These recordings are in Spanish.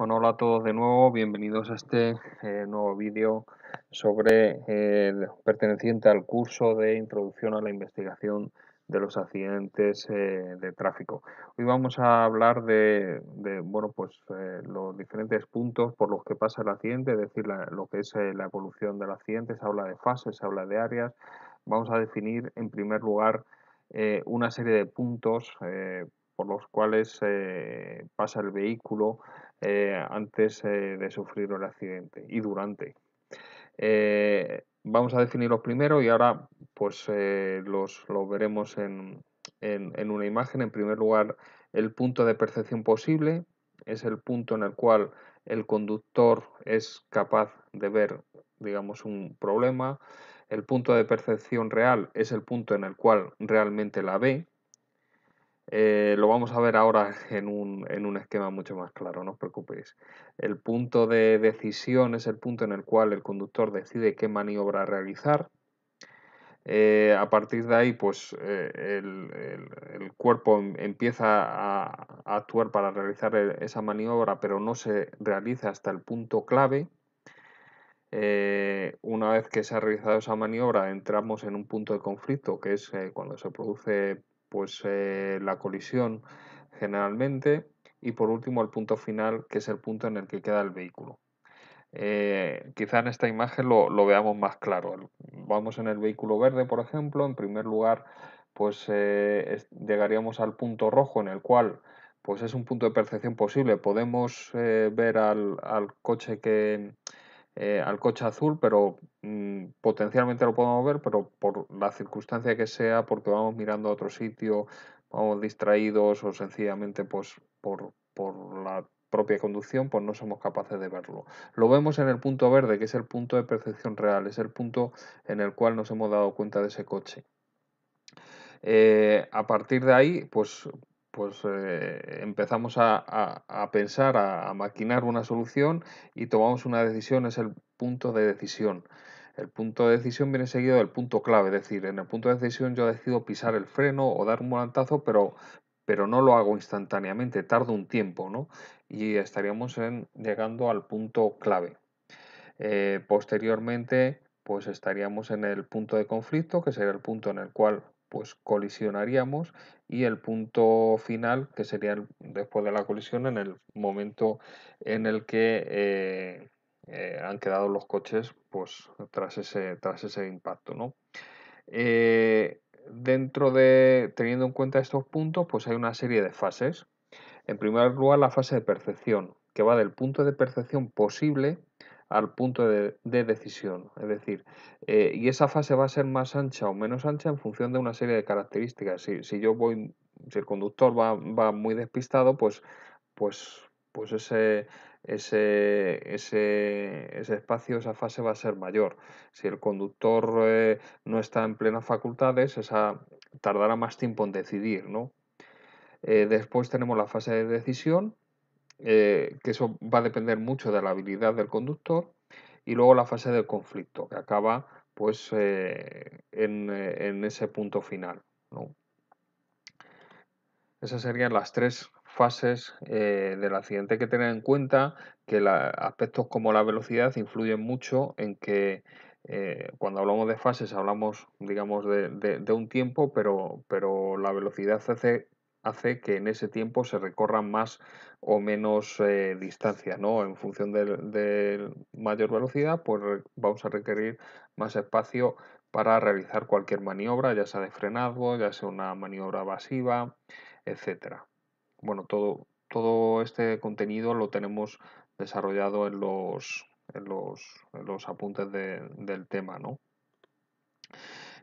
hola a todos de nuevo, bienvenidos a este eh, nuevo vídeo sobre eh, perteneciente al curso de Introducción a la Investigación de los accidentes eh, de tráfico. Hoy vamos a hablar de, bueno, pues, los diferentes puntos por los que pasa el accidente, es decir, lo que es la evolución del accidente, se habla de fases, se habla de áreas. Vamos a definir, en primer lugar, una serie de puntos por los cuales pasa el vehículo eh, antes eh, de sufrir el accidente y durante. Eh, vamos a los primero y ahora pues los, veremos en, en, en, una imagen. En primer lugar, el punto de percepción posible es el punto en el cual el conductor es capaz de ver, digamos, un problema. El punto de percepción real es el punto en el cual realmente la ve, eh, lo vamos a ver ahora en un, esquema mucho más claro, no os preocupéis. El punto de decisión es el punto en el cual el conductor decide qué maniobra realizar. Eh, a partir de ahí, pues eh, el, cuerpo em, empieza a, actuar para realizar e, esa maniobra, pero no se realiza hasta el punto clave. una vez que se ha realizado esa maniobra entramos en un punto de conflicto que es cuando se produce pues eh, la colisión generalmente y por último el punto final que es el punto en el que queda el vehículo. Eh, quizá en esta imagen lo, veamos más claro. Vamos en el vehículo verde, por ejemplo, en primer lugar, pues eh, llegaríamos al punto rojo en el cual, pues es un punto de percepción posible. Podemos ver al coche que, eh, al coche azul, pero mm, potencialmente lo podemos ver, pero por la circunstancia que sea, porque vamos mirando a otro sitio, vamos distraídos o sencillamente pues por, la propia conducción, pues no somos capaces de verlo. Lo vemos en el punto verde, que es el punto de percepción real, es el punto en el cual nos hemos dado cuenta de ese coche. Eh, a partir de ahí, pues pues eh, empezamos a, pensar, a, maquinar una solución y tomamos una decisión, es el punto de decisión. El punto de decisión viene seguido del punto clave, es decir, en el punto de decisión yo decido pisar el freno o dar un volantazo, pero, pero no lo hago instantáneamente, tardo un tiempo, ¿no? Y estaríamos llegando al punto clave. Eh, posteriormente, pues estaríamos en el punto de conflicto, que sería el punto en el cual pues colisionaríamos y el punto final, que sería después de la colisión, en el momento en el que eh, eh, han quedado los coches pues, tras, ese, tras ese impacto. Eh, dentro de, teniendo en cuenta estos puntos, pues hay una serie de fases. En primer lugar, la fase de percepción, que va del punto de percepción posible al punto de, decisión. Es decir, eh, y esa fase va a ser más ancha o menos ancha en función de una serie de características. Si, si yo voy, el conductor va, muy despistado, pues, pues, pues ese, ese, ese, ese, espacio, esa fase va a ser mayor. Si el conductor eh, no está en plenas facultades, esa tardará más tiempo en decidir, ¿no? Eh, después tenemos la fase de decisión, eh, que eso va a depender mucho de la habilidad del conductor, y luego la fase del conflicto, que acaba pues eh, eh, en, ese punto final. Esas serían las tres fases del accidente. que tener en cuenta que aspectos como la velocidad influyen mucho en que cuando hablamos de fases hablamos, digamos, de, un tiempo, pero, pero, la velocidad hace hace que en ese tiempo se recorran más o menos eh, distancia, ¿no? En función de, mayor velocidad, pues vamos a requerir más espacio para realizar cualquier maniobra, ya sea de frenado, ya sea una maniobra evasiva, etcétera. Bueno, todo, todo este contenido lo tenemos desarrollado en los, los, apuntes del tema, ¿no?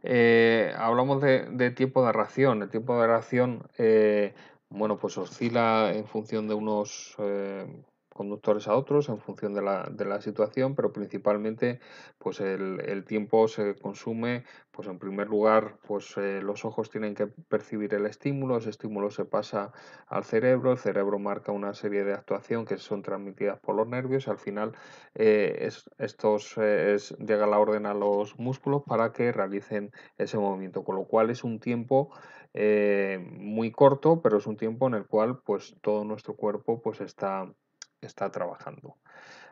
Eh, hablamos de, tiempo de reacción. El tiempo de ración eh, bueno, pues oscila en función de unos, eh, conductores a otros en función de la, situación, pero principalmente pues el, tiempo se consume, pues en primer lugar pues eh, los ojos tienen que percibir el estímulo, ese estímulo se pasa al cerebro, el cerebro marca una serie de actuación que son transmitidas por los nervios, al final eh, estos eh, llega la orden a los músculos para que realicen ese movimiento, con lo cual es un tiempo muy corto, pero es un tiempo en el cual pues todo nuestro cuerpo pues está está trabajando.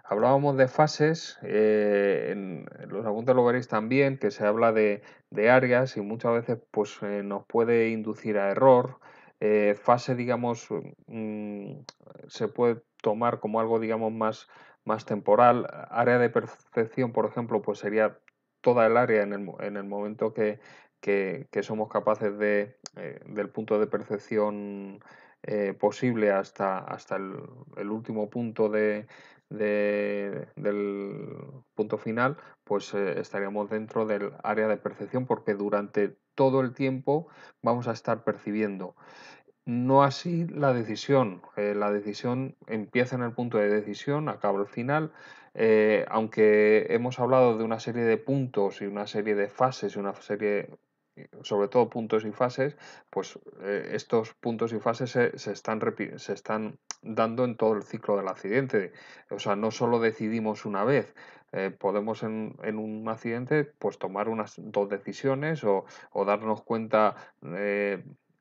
Hablábamos de fases, eh, en los apuntes lo veréis también, que se habla de, áreas y muchas veces pues, eh, nos puede inducir a error. Eh, fase, digamos, mm, se puede tomar como algo, digamos, más, más temporal. Área de percepción, por ejemplo, pues sería toda el área en el, en el momento que, que, somos capaces de, del punto de percepción eh, posible hasta, hasta el, último punto de, del punto final, pues eh, estaríamos dentro del área de percepción porque durante todo el tiempo vamos a estar percibiendo. No así la decisión. Eh, la decisión empieza en el punto de decisión, acaba el final. aunque hemos hablado de una serie de puntos y una serie de fases y una serie eh, sobre todo puntos y fases, pues eh, estos puntos y fases se, están se están dando en todo el ciclo del accidente. O sea, no solo decidimos una vez, eh, podemos en, un accidente pues tomar unas dos decisiones o, darnos cuenta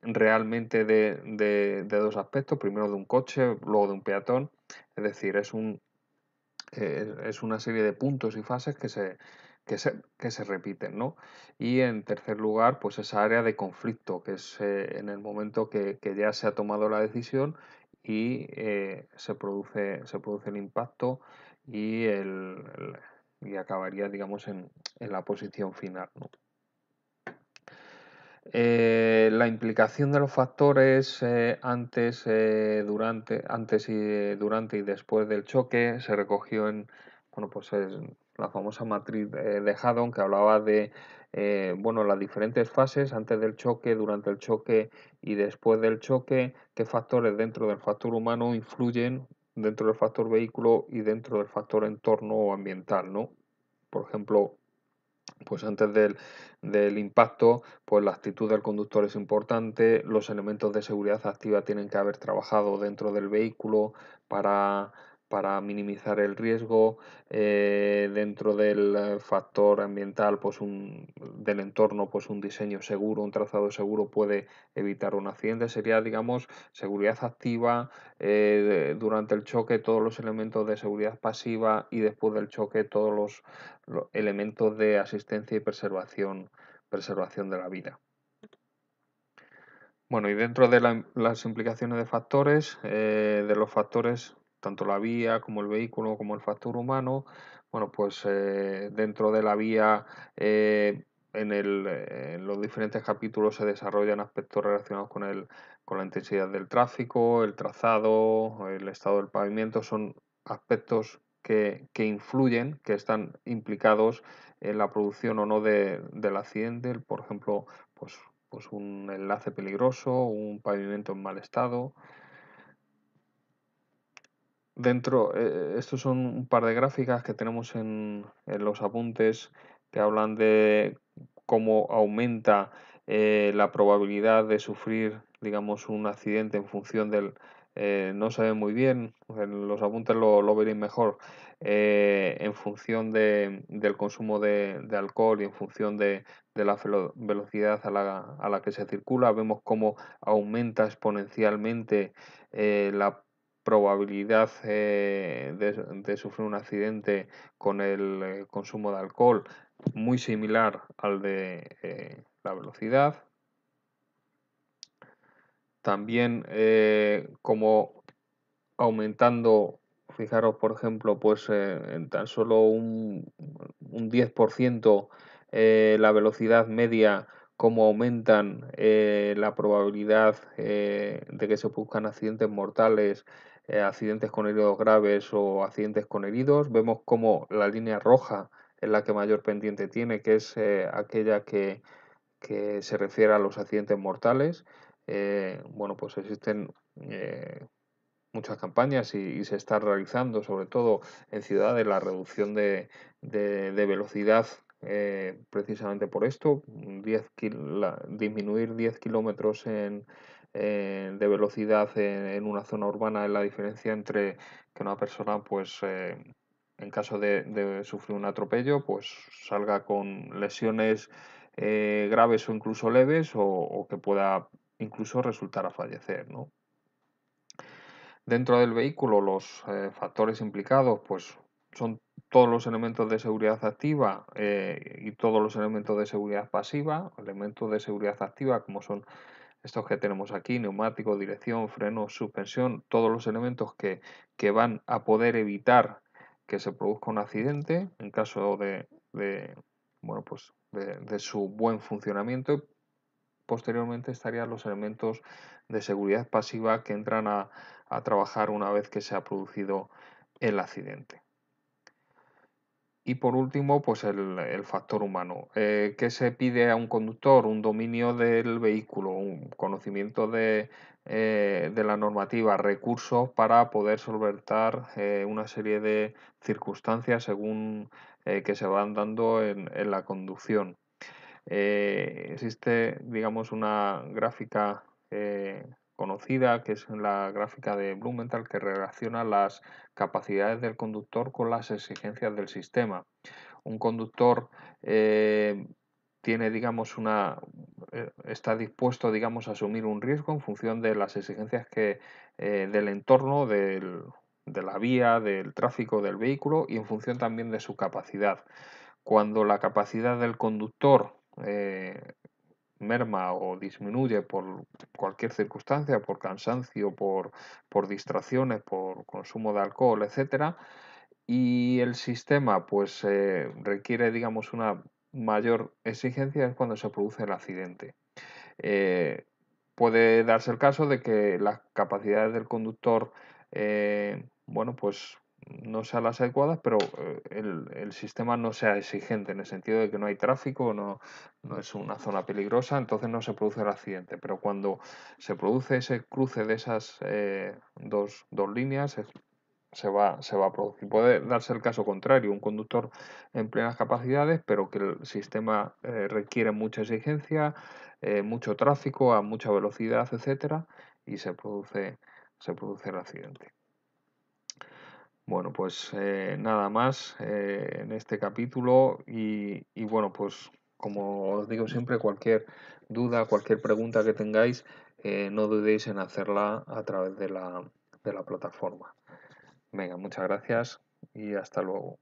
realmente de, de dos aspectos, primero de un coche, luego de un peatón. Es decir, es, un, es una serie de puntos y fases que se, que se, que se repiten, ¿no? Y en tercer lugar, pues esa área de conflicto, que es eh, en el momento que, ya se ha tomado la decisión y eh, se, produce, se produce el impacto y, el, y acabaría, digamos, en, en la posición final, eh, la implicación de los factores antes, durante, antes y durante y después del choque se recogió en bueno pues en, la famosa matriz de Haddon que hablaba de eh, bueno, las diferentes fases antes del choque, durante el choque y después del choque, qué factores dentro del factor humano influyen dentro del factor vehículo y dentro del factor entorno o ambiental, ¿no? Por ejemplo, pues antes del, del, impacto, pues la actitud del conductor es importante, los elementos de seguridad activa tienen que haber trabajado dentro del vehículo para para minimizar el riesgo eh, dentro del factor ambiental pues del entorno pues un diseño seguro un trazado seguro puede evitar un accidente sería digamos seguridad activa eh, durante el choque todos los elementos de seguridad pasiva y después del choque todos los, elementos de asistencia y preservación preservación de la vida bueno, y dentro de las implicaciones de factores, eh, de los factores tanto la vía como el vehículo como el factor humano, bueno, pues eh, dentro de la vía eh, eh, en, los diferentes capítulos se desarrollan aspectos relacionados con, el, con la intensidad del tráfico, el trazado, el estado del pavimento, son aspectos que, que influyen, que están implicados en la producción o no de, del accidente, por ejemplo, pues, pues un enlace peligroso, un pavimento en mal estado, Dentro, eh, estos son un par de gráficas que tenemos en, en los apuntes que hablan de cómo aumenta eh, la probabilidad de sufrir, digamos, un accidente en función del... Eh, no se ve muy bien, en los apuntes lo, lo veréis mejor, eh, en función de, del consumo de, alcohol y en función de, la velocidad a la, a la, que se circula. Vemos cómo aumenta exponencialmente la probabilidad eh, de, sufrir un accidente con el eh, consumo de alcohol muy similar al de eh, la velocidad. También como aumentando, fijaros por ejemplo, pues en tan solo un, 10% la velocidad media como aumentan la probabilidad de que se produzcan accidentes mortales eh, accidentes con heridos graves o accidentes con heridos. Vemos como la línea roja es la que mayor pendiente tiene, que es eh, aquella que, se refiere a los accidentes mortales. Eh, bueno, pues existen muchas campañas y, se está realizando, sobre todo en ciudades, la reducción de, de, velocidad precisamente por esto, 10 disminuir 10 kilómetros en, eh, de velocidad en, una zona urbana es la diferencia entre que una persona, pues, eh, en caso de, sufrir un atropello, pues salga con lesiones eh, graves o incluso leves o, que pueda incluso resultar a fallecer, Dentro del vehículo, los factores implicados, pues, son todos los elementos de seguridad activa y todos los elementos de seguridad pasiva. Elementos de seguridad activa como son estos que tenemos aquí, neumático, dirección, freno, suspensión, todos los elementos que, van a poder evitar que se produzca un accidente en caso de, bueno, pues su buen funcionamiento. Posteriormente estarían los elementos de seguridad pasiva que entran a trabajar una vez que se ha producido el accidente. Y por último, pues el, factor humano. Eh, ¿Qué se pide a un conductor? Un dominio del vehículo, un conocimiento de, eh, de la normativa, recursos para poder solventar eh, una serie de circunstancias según que se van dando en, en la conducción. existe, digamos, una gráfica conocida, que es la gráfica de Blumenthal, que relaciona las capacidades del conductor con las exigencias del sistema. Un conductor eh, tiene, digamos, una eh, está dispuesto, digamos, a asumir un riesgo en función de las exigencias que eh, del entorno, de la vía, del tráfico del vehículo y en función también de su capacidad. Cuando la capacidad del conductor merma o disminuye por cualquier circunstancia, por cansancio, por, distracciones, por consumo de alcohol, etcétera, y el sistema pues eh, requiere digamos una mayor exigencia es cuando se produce el accidente. Eh, puede darse el caso de que las capacidades del conductor eh, bueno pues no sean las adecuadas, pero eh, el, el, sistema no sea exigente en el sentido de que no hay tráfico, no, no es una zona peligrosa, entonces no se produce el accidente. Pero cuando se produce ese cruce de esas eh, dos, dos, líneas, se va, se va a producir. Puede darse el caso contrario, un conductor en plenas capacidades, pero que el sistema eh, requiere mucha exigencia, mucho tráfico, a mucha velocidad, etcétera, y se produce, se produce el accidente. Bueno, pues eh, nada más eh, en este capítulo y, y, bueno, pues como os digo siempre, cualquier duda, cualquier pregunta que tengáis, eh, no dudéis en hacerla a través de la, de la plataforma. Venga, muchas gracias y hasta luego.